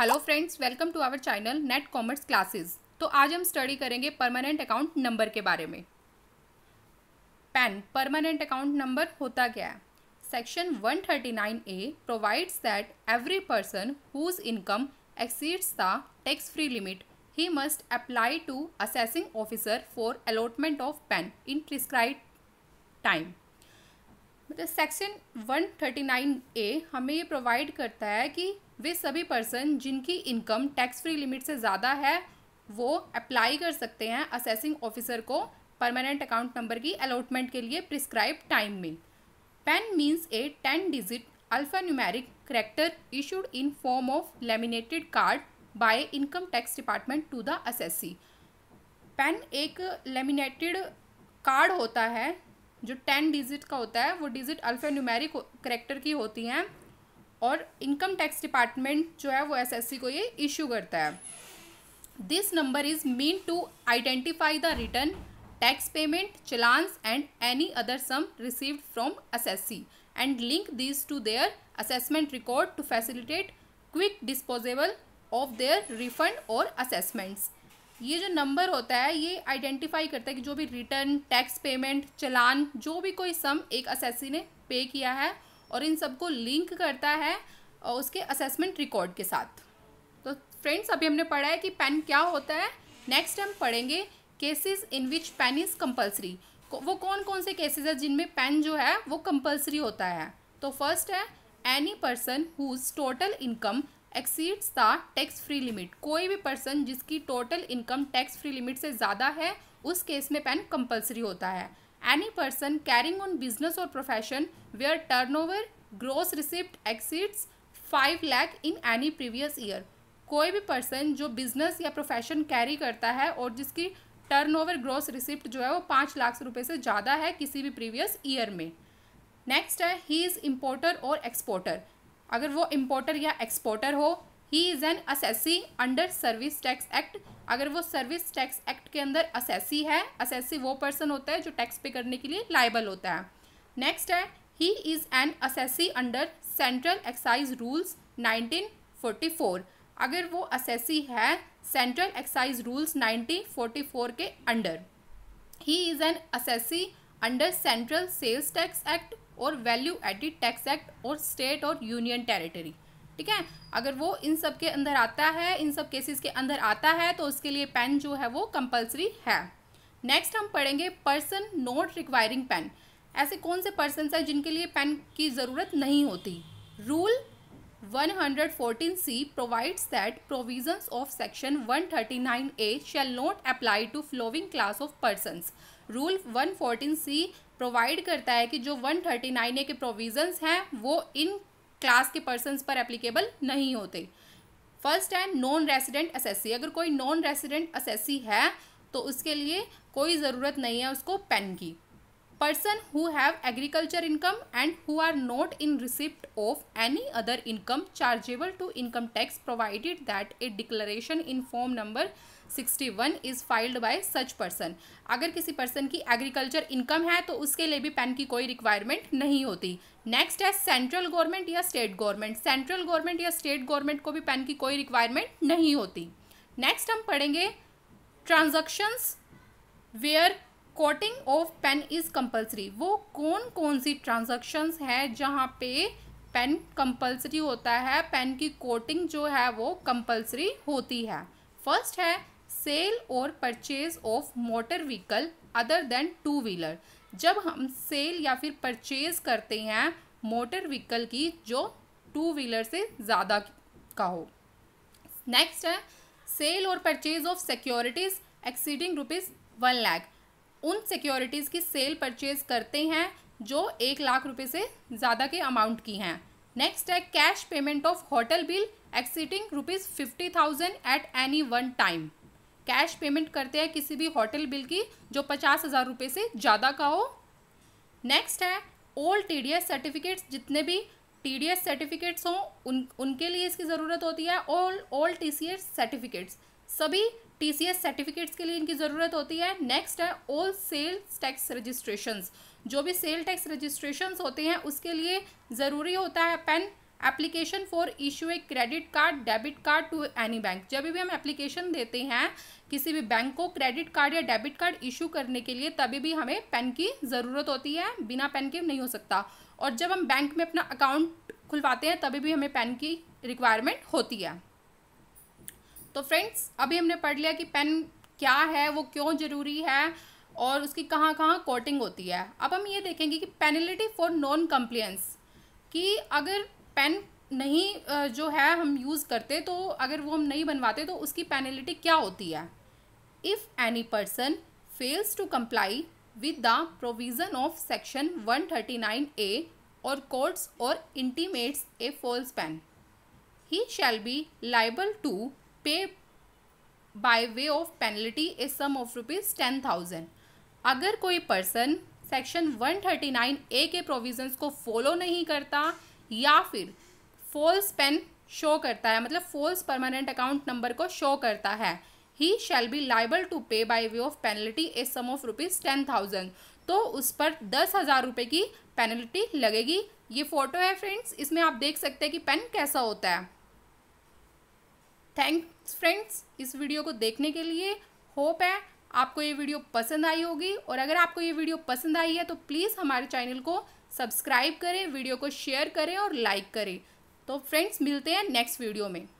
hello friends welcome to our channel net commerce classes तो आज हम स्टडी करेंगे परमानेंट अकाउंट नंबर के बारे में पैन परमानेंट अकाउंट नंबर होता क्या है section 139 A provides that every person whose income exceeds the tax free limit he must apply to assessing officer for allotment of PAN in prescribe time मतलब section 139 A हमें ये provide करता है कि वे सभी पर्सन जिनकी इनकम टैक्स फ्री लिमिट से ज़्यादा है वो अप्लाई कर सकते हैं असेसिंग ऑफिसर को परमानेंट अकाउंट नंबर की अलॉटमेंट के लिए प्रिस्क्राइब टाइम में PAN means a ten digit alpha numeric character issued in form of laminated card by income tax department to the assessee PAN एक laminated card होता है जो ten digit का होता है वो डिजिट अल्फा न्यूमेरिक करेक्टर की होती हैं और इनकम टैक्स डिपार्टमेंट जो है वो एसएससी को ये इश्यू करता है this number is mean to identify the return tax payment challans and any other sum received from SSC and link this to their assessment record to facilitate quick disposable of their refund और assessments ये जो number होता है ये identify करता है कि जो भी रिटर्न टैक्स पेमेंट चलान जो भी कोई सम एक असेसी ने पे किया है और इन सबको लिंक करता है उसके असेसमेंट रिकॉर्ड के साथ तो फ्रेंड्स अभी हमने पढ़ा है कि पेन क्या होता है नेक्स्ट हम पढ़ेंगे cases in which PAN is compulsory वो कौन कौन से केसेस है जिनमें पेन जो है वो कंपल्सरी होता है तो फर्स्ट है any person whose total income exceeds the tax free limit कोई भी पर्सन जिसकी total income tax free limit से ज़्यादा है उस केस में पेन कंपल्सरी होता है any person carrying on business or profession where turnover gross receipt exceeds 5 lakh in any previous year कोई भी पर्सन जो बिजनेस या प्रोफेशन कैरी करता है और जिसकी टर्नओवर ग्रोस रिसिप्ट जो है वो पाँच लाख रुपए से ज़्यादा है किसी भी प्रीवियस ईयर में नेक्स्ट है ही इज़ इम्पोर्टर और एक्सपोर्टर अगर वो इम्पोर्टर या एक्सपोर्टर हो he is an assessee under service tax act अगर वो सर्विस टैक्स एक्ट के अंदर असेसी है असेसी वो पर्सन होता है जो टैक्स पे करने के लिए लाइबल होता है नेक्स्ट है he is an assessee under central excise rules 1944 अगर वो असेसी है सेंट्रल एक्साइज रूल्स 1944 के under he is an assessee under central sales tax act और वैल्यू एडिड टैक्स एक्ट और स्टेट और यूनियन टेरिटरी ठीक है अगर वो इन सब के अंदर आता है इन सब केसेस के अंदर आता है तो उसके लिए पेन जो है वो कंपलसरी है नेक्स्ट हम पढ़ेंगे पर्सन नॉट रिक्वायरिंग पेन ऐसे कौन से पर्सन हैं जिनके लिए पेन की ज़रूरत नहीं होती rule 114 C provides that provisions of section 139 A shall not apply to following class of persons rule 114 C provide करता है कि जो 139 ए के प्रोविजंस हैं वो इन क्लास के पर्सनस पर एप्लीकेबल नहीं होते first time non resident assessee अगर कोई नॉन रेसिडेंट असेसी है तो उसके लिए कोई ज़रूरत नहीं है उसको पेन की person who have agriculture income and who are not in receipt of any other income chargeable to income tax provided that a declaration in form number 61 is filed by such person अगर किसी person की agriculture income है तो उसके लिए भी pan की कोई requirement नहीं होती नेक्स्ट है सेंट्रल गवर्नमेंट या स्टेट गवर्नमेंट सेंट्रल गवर्नमेंट या स्टेट गवर्नमेंट को भी पैन की कोई रिक्वायरमेंट नहीं होती नेक्स्ट हम पढ़ेंगे transactions where quoting of PAN is compulsory वो कौन कौन सी ट्रांजैक्शंस हैं जहाँ पे पेन कंपलसरी होता है पेन की कोटिंग जो है वो कंपलसरी होती है फर्स्ट है सेल और purchase of motor vehicle other than two wheeler जब हम सेल या फिर परचेज करते हैं मोटर व्हीकल की जो टू व्हीलर से ज़्यादा का हो नेक्स्ट है सेल और purchase of securities exceeding rupees one lakh उन सिक्योरिटीज़ की सेल परचेज करते हैं जो एक लाख रुपए से ज़्यादा के अमाउंट की हैं नेक्स्ट है cash payment of hotel bill exceeding rupees fifty thousand at any one time cash payment करते हैं किसी भी होटल बिल की जो पचास हज़ार रुपये से ज़्यादा का हो नेक्स्ट है old T D S certificates जितने भी टी डी एस सर्टिफिकेट्स हों उन उनके लिए इसकी ज़रूरत होती है old old T C S certificates सभी टीसीएस सर्टिफिकेट्स के लिए इनकी ज़रूरत होती है नेक्स्ट है ऑल सेल्स टैक्स रजिस्ट्रेशन जो भी सेल टैक्स रजिस्ट्रेशन होते हैं उसके लिए ज़रूरी होता है PAN application for issue a credit card debit card to any bank जब भी हम एप्लीकेशन देते हैं किसी भी बैंक को क्रेडिट कार्ड या डेबिट कार्ड इशू करने के लिए तभी भी हमें पेन की ज़रूरत होती है बिना पेन के नहीं हो सकता और जब हम बैंक में अपना अकाउंट खुलवाते हैं तभी भी हमें पेन की रिक्वायरमेंट होती है तो फ्रेंड्स अभी हमने पढ़ लिया कि पेन क्या है वो क्यों ज़रूरी है और उसकी कहाँ कहाँ कोटिंग होती है अब हम ये देखेंगे कि पेनल्टी फॉर नॉन कम्प्लियंस कि अगर पेन नहीं जो है हम यूज़ करते तो अगर वो हम नहीं बनवाते तो उसकी पेनल्टी क्या होती है if any person fails to comply with the provision of section 139 A और कोर्ट्स और intimates a false PAN he shall be liable to pay by way of penalty is sum of rupees ten thousand अगर कोई person section one thirty nine A के provisions को follow नहीं करता या फिर फॉल्स पेन शो करता है मतलब फॉल्स परमानेंट अकाउंट नंबर को शो करता है he shall be liable to pay by way of penalty a sum of rupees ten thousand तो उस पर दस हज़ार रुपये की पेनल्टी लगेगी ये फ़ोटो है फ्रेंड्स इसमें आप देख सकते हैं कि पेन कैसा होता है थैंक्स फ्रेंड्स इस वीडियो को देखने के लिए होप है आपको ये वीडियो पसंद आई होगी और अगर आपको ये वीडियो पसंद आई है तो प्लीज़ हमारे चैनल को सब्सक्राइब करें वीडियो को शेयर करें और लाइक करें तो फ्रेंड्स मिलते हैं नेक्स्ट वीडियो में